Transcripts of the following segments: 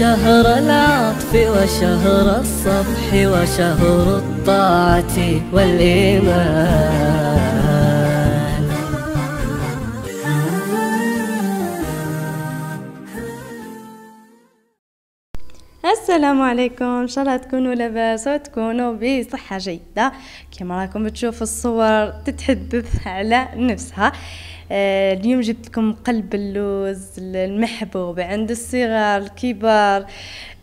شهر العطف وشهر الصفح وشهر الطاعة والإيمان السلام عليكم ان شاء الله تكونوا لاباس وتكونوا بصحه جيده كما راكم تشوفوا الصور تتحدث على نفسها آه، اليوم جبت لكم قلب اللوز المحبوب عند الصغار الكبار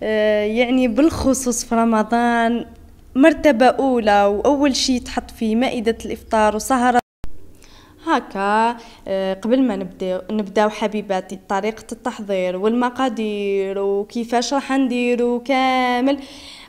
آه، يعني بالخصوص في رمضان مرتبة أولى وأول شي تحط في مائدة الإفطار وسهرة هكا آه، قبل ما نبداو نبداو حبيباتي طريقة التحضير والمقادير وكيفاش راح نديرو كامل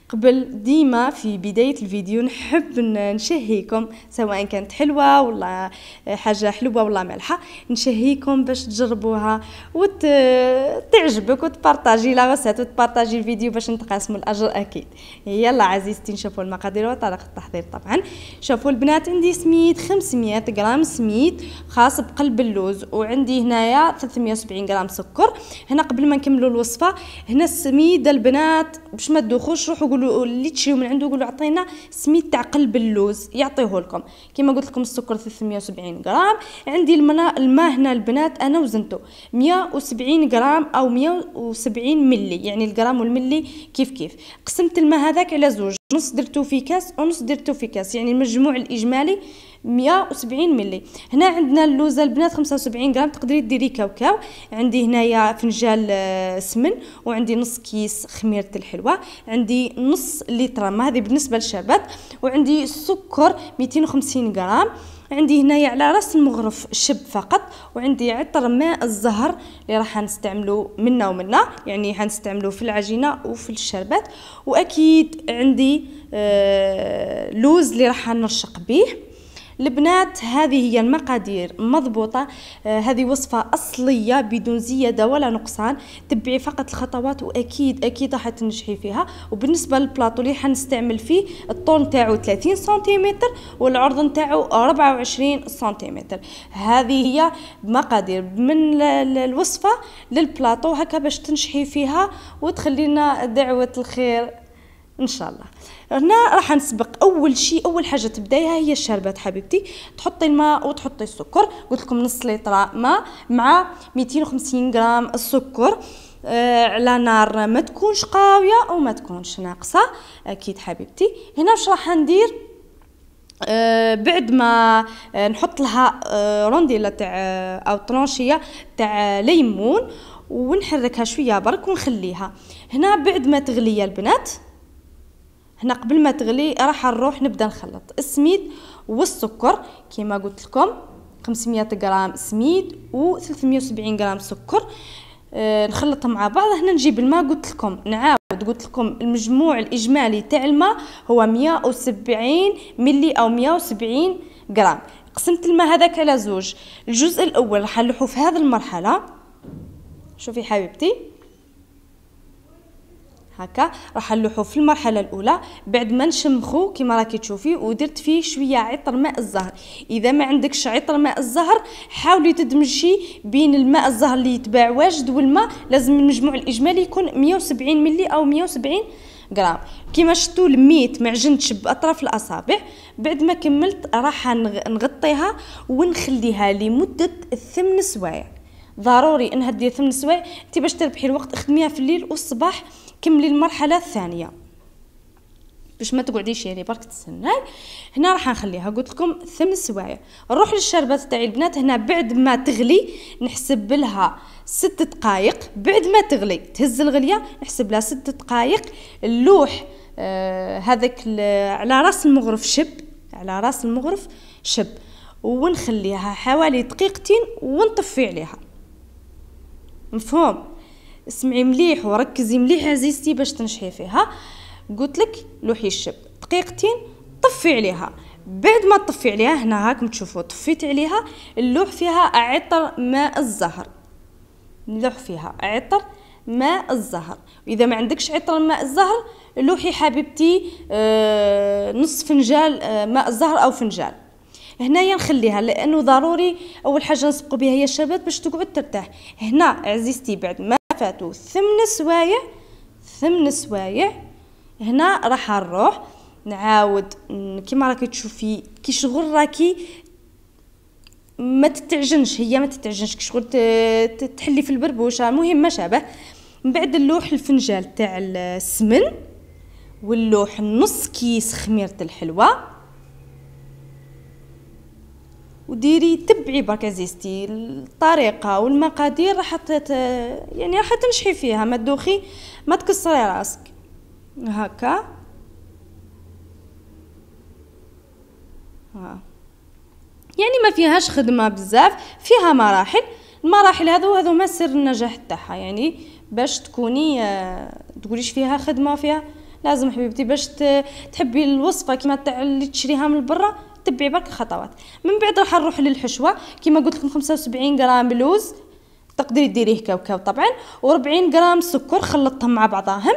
قبل ديما في بداية الفيديو نحب نشهيكم سواء كانت حلوة ولا حاجة حلوة ولا مالحة نشهيكم باش تجربوها وتعجبك وتبارتاجي لا غسات الفيديو باش نتقاسموا الأجر أكيد يلا عزيزتي نشوفوا المقادير وطريقة التحضير طبعا شوفوا البنات عندي سميد 500 غرام سميد خاص بقلب اللوز وعندي هنايا 370 غرام سكر هنا قبل ما نكملوا الوصفة هنا السميد البنات باش ما تدوخوش روحوا قولوا اللي تشريو من عنده قولوا عطينا سميت تاع قلب اللوز يعطيه لكم كما قلت لكم السكر 370 غرام عندي الماء هنا البنات انا وزنته 170 غرام او 170 ملي يعني الغرام والملي كيف كيف قسمت الماء هذاك على زوج نص درتو في كاس ونص درتو في كاس يعني المجموع الاجمالي 170 ملي هنا عندنا اللوزه البنات 75 غرام تقدري ديري كاوكاو عندي هنايا فنجال آه، سمن وعندي نص كيس خميره الحلوى عندي نص لتر ما هذه بالنسبه للشابات وعندي سكر 250 غرام عندي هنايا على راس المغرف شب فقط وعندي عطر ماء الزهر اللي راح نستعمله منا ومنا يعني هنستعمله في العجينه وفي الشربات واكيد عندي آه لوز اللي راح نرشق به البنات هذه هي المقادير مضبوطة آه، هذه وصفة أصلية بدون زيادة ولا نقصان تبعي فقط الخطوات وأكيد أكيد راح تنجحي فيها وبالنسبة للبلاطو اللي حنستعمل فيه الطول نتاعو 30 سنتيمتر والعرض نتاعو 24 سنتيمتر هذه هي مقادير من الوصفة للبلاطو هكا باش تنجحي فيها وتخلينا دعوة الخير ان شاء الله هنا راح نسبق اول شيء اول حاجه تبدايها هي الشربات حبيبتي تحطي الماء وتحطي السكر قلت لكم نص لتر ماء مع 250 غرام السكر آه على نار ما تكونش قاويه وما تكونش ناقصه اكيد حبيبتي هنا واش راح ندير آه بعد ما آه، نحط لها آه رونديلا تاع آه، او طرونشيه تاع ليمون ونحركها شويه برك ونخليها هنا بعد ما تغلي البنات هنا قبل ما تغلي راح نروح نبدا نخلط السميد والسكر كما قلت لكم 500 غرام سميد و 370 غرام سكر أه نخلطهم مع بعض هنا نجيب الماء قلت لكم نعاود قلت لكم المجموع الاجمالي تاع الماء هو 170 ملي او 170 غرام قسمت الماء هذاك على زوج الجزء الاول راح نلوحو في هذه المرحله شوفي حبيبتي هكا راح نلوحو في المرحله الاولى بعد ما نشمخو كما راكي تشوفي ودرت فيه شويه عطر ماء الزهر اذا ما عندكش عطر ماء الزهر حاولي تدمجي بين الماء الزهر اللي يتباع واجد والماء لازم المجموع الاجمالي يكون 170 ملي او 170 غرام كيما شفتوا لميت معجنتش باطراف الاصابع بعد ما كملت راح نغطيها ونخليها لمده 8 سوايع ضروري انها دير 8 سوايع انت باش تربحي الوقت خدميها في الليل والصباح كملي المرحله الثانيه باش ما تقعديش يعني برك تستناي هنا راح نخليها قلت لكم ثم سوايع نروح للشربات تاع البنات هنا بعد ما تغلي نحسب لها ست دقائق بعد ما تغلي تهز الغليه نحسب لها ست دقائق اللوح آه هذاك على راس المغرف شب على راس المغرف شب ونخليها حوالي دقيقتين ونطفي عليها مفهوم اسمعي مليح وركزي مليح عزيزتي باش تنجحي فيها قلت لك لوحي الشب دقيقتين طفي عليها بعد ما طفي عليها هنا هاكم تشوفوا طفيت عليها اللوح فيها عطر ماء الزهر اللوح فيها عطر ماء الزهر واذا ما عندكش عطر ماء الزهر لوحي حبيبتي آه، نص فنجال آه، ماء الزهر او فنجال هنايا نخليها لانه ضروري اول حاجه نسبقوا بها هي الشبات باش تقعد ترتاح هنا عزيزتي بعد ما فاتوا ثمن سوايع ثمن سوايع هنا راح نروح نعاود كيما راكي تشوفي كي شغل راكي ما تتعجنش هي ما تتعجنش كي شغل تحلي في البربوشه المهم ما شابه من بعد اللوح الفنجال تاع السمن واللوح نص كيس خميره الحلوى وديري تبعي بركا زيستي الطريقه والمقادير راح يعني راح تنجحي فيها ما تدوخي ما تكسري راسك هكا ها. يعني ما فيهاش خدمه بزاف فيها مراحل المراحل هذو هذو ما سر النجاح تاعها يعني باش تكوني آه، تقوليش فيها خدمه فيها لازم حبيبتي باش تحبي الوصفه كيما تاع اللي تشريها من برا تبعي برك الخطوات من بعد راح نروح للحشوه كما قلت لكم 75 غرام لوز تقدري ديريه كاوكاو طبعا و40 غرام سكر خلطتهم مع بعضاهم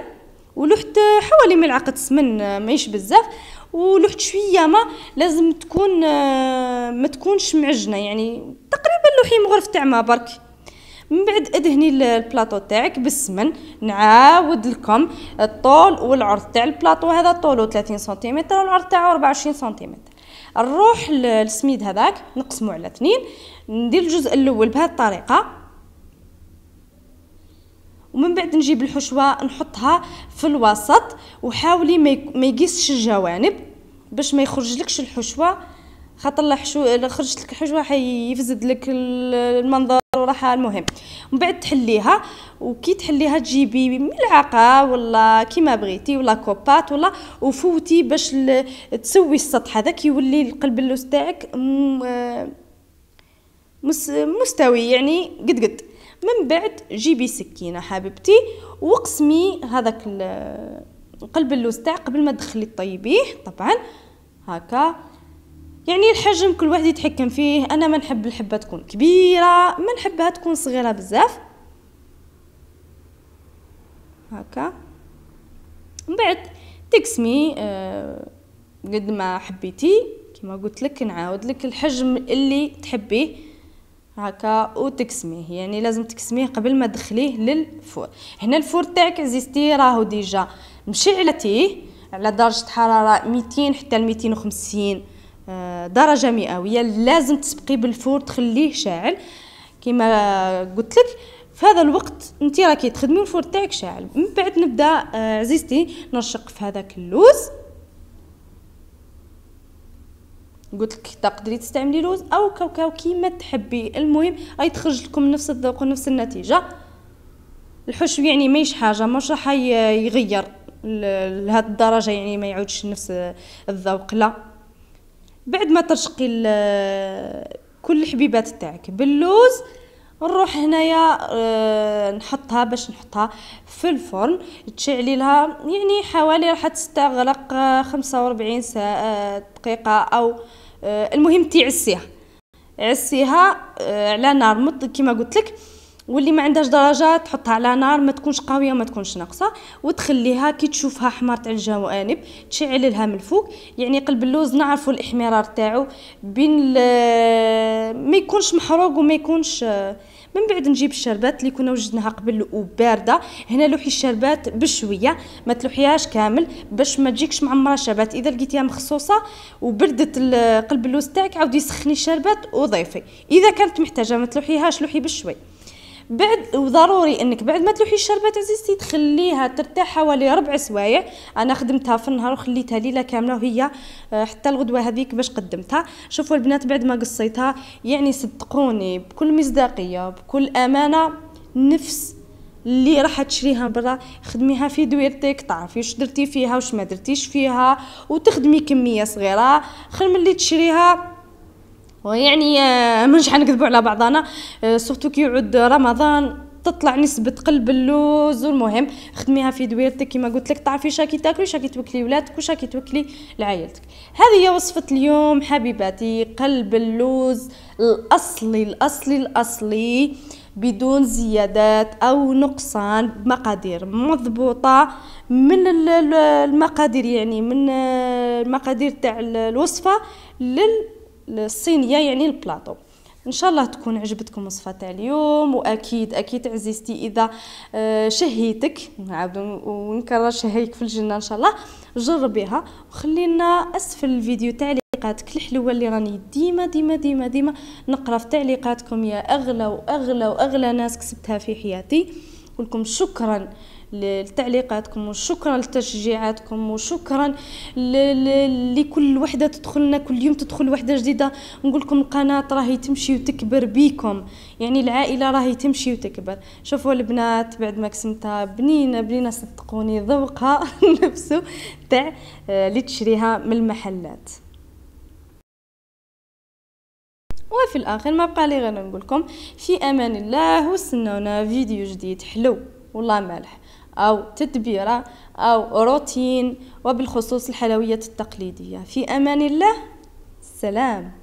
ولحت حوالي ملعقه سمن ماهيش بزاف ولحت شويه ما لازم تكون آه، ما تكونش معجنه يعني تقريبا لوحي مغرف تاع ما برك من بعد ادهني البلاطو تاعك بالسمن نعاود لكم الطول والعرض تاع البلاطو هذا طوله 30 سنتيمتر والعرض تاعو 24 سنتيمتر نروح للسميد هذاك نقسمه على اثنين ندير الجزء الاول بهذه الطريقه ومن بعد نجيب الحشوه نحطها في الوسط وحاولي ما يقيسش الجوانب باش ما يخرجلكش الحشوه خاطر الحشو خرجت لك حشوه حيفزد لك المنظر وراحه المهم من بعد تحليها وكي تحليها تجيبي ملعقه ولا كيما بغيتي ولا كوبات ولا وفوتي باش تسوي السطح هذاك يولي القلب اللوز تاعك آه، مستوي يعني قد قد من بعد جيبي سكينه حبيبتي وقسمي هذاك قلب اللوز تاع قبل ما تدخلي طيبيه طبعا هكا يعني الحجم كل واحد يتحكم فيه انا ما نحب الحبه تكون كبيره ما نحبها تكون صغيره بزاف هكا من بعد تقسمي آه، قد ما حبيتي كما قلت لك نعاود لك الحجم اللي تحبيه هكا وتقسميه يعني لازم تقسميه قبل ما تدخليه للفور هنا الفور تاعك عزيزتي راهو ديجا مشعلتيه على درجه حراره 200 حتى 250 درجه مئويه لازم تسبقي بالفور تخليه شاعل كما قلت لك في هذا الوقت انت راكي تخدمي الفور تاعك شاعل من بعد نبدا آه، عزيزتي نرشق في هذاك اللوز قلت لك تقدري تستعملي لوز او كاوكاو كيما تحبي المهم راهي تخرج لكم نفس الذوق ونفس النتيجه الحشو يعني ماهيش حاجه مش راح يغير لهاد الدرجه يعني ما يعودش نفس الذوق لا بعد ما ترشقي كل الحبيبات تاعك باللوز نروح هنايا آه، نحطها باش نحطها في الفرن تشعلي لها يعني حوالي راح تستغرق 45 آه، آه، دقيقه او المهم تعسيها عسيها على نار كما قلت لك واللي ما عندهاش درجه تحطها على نار ما تكونش قويه ما تكونش ناقصه وتخليها كي تشوفها حمرت على الجوانب تشعللها من الفوق يعني قلب اللوز نعرفوا الاحمرار تاعو بين ما يكونش محروق وما يكونش من بعد نجيب الشربات اللي كنا وجدناها قبل وبارده هنا لوحي الشربات بشويه ما تلوحيهاش كامل باش ما تجيكش معمره الشربات اذا لقيتيها مخصوصه وبردت قلب اللوز تاعك عاودي سخني الشربات وضيفي اذا كانت محتاجه ما تلوحيهاش لوحي بشوي بعد وضروري انك بعد ما تلوحي الشربات عزيزتي تخليها ترتاح حوالي ربع سوايع انا خدمتها في النهار وخليتها ليله كامله وهي آه، حتى الغدوه هذيك باش قدمتها شوفوا البنات بعد ما قصيتها يعني صدقوني بكل مصداقيه بكل امانه نفس اللي راح تشريها برا خدميها في دويرتك تعرفي واش درتي فيها واش ما درتيش فيها وتخدمي كميه صغيره خير من اللي تشريها ويعني آه، ما نجح نكذبوا على بعضنا سورتو آه، كي يعود رمضان تطلع نسبة قلب اللوز والمهم خدميها في دويرتك كما قلت لك تعرفي شاكي تاكلي شاكي توكلي ولادك وشاكي توكلي لعائلتك هذه هي وصفة اليوم حبيباتي قلب اللوز الأصلي الأصلي الأصلي بدون زيادات أو نقصان بمقادير مضبوطة من المقادير يعني من آه، المقادير تاع الوصفة لل الصينيه يعني البلاطو ان شاء الله تكون عجبتكم وصفه تاع اليوم واكيد اكيد عزيزتي اذا آه، شهيتك نعاود ونكرر شهيك في الجنه ان شاء الله جربيها وخلينا اسفل الفيديو تعليقاتك الحلوه اللي راني ديما ديما ديما ديما نقرا في تعليقاتكم يا اغلى واغلى واغلى ناس كسبتها في حياتي نقول لكم شكرا لتعليقاتكم وشكرا لتشجيعاتكم وشكرا لكل وحده تدخلنا كل يوم تدخل وحده جديده نقول لكم القناه راهي تمشي وتكبر بيكم يعني العائله راهي تمشي وتكبر شوفوا البنات بعد ما قسمتها بنينه بنينه صدقوني ذوقها نفسه تاع آه، اللي تشريها من المحلات وفي الاخر ما بقى لي غير نقول لكم في امان الله واستناونا فيديو جديد حلو والله مالح أو تدبيرة أو روتين وبالخصوص الحلويات التقليدية في أمان الله سلام